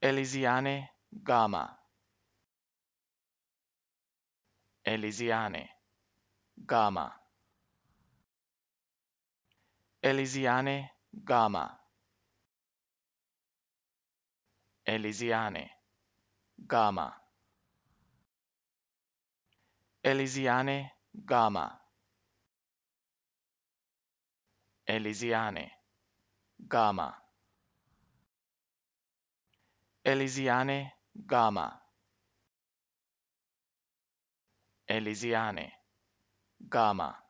Elisiane Gama Elisiane Gama Elisiane Gama Elisiane Gama Elisiane Gama Elisiane Gama Elysiane Gamma Elysiane Gamma